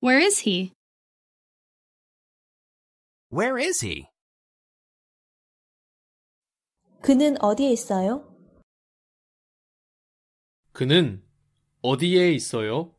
Where is he? Where is he? 그는 어디에 있어요? 그는 어디에 있어요?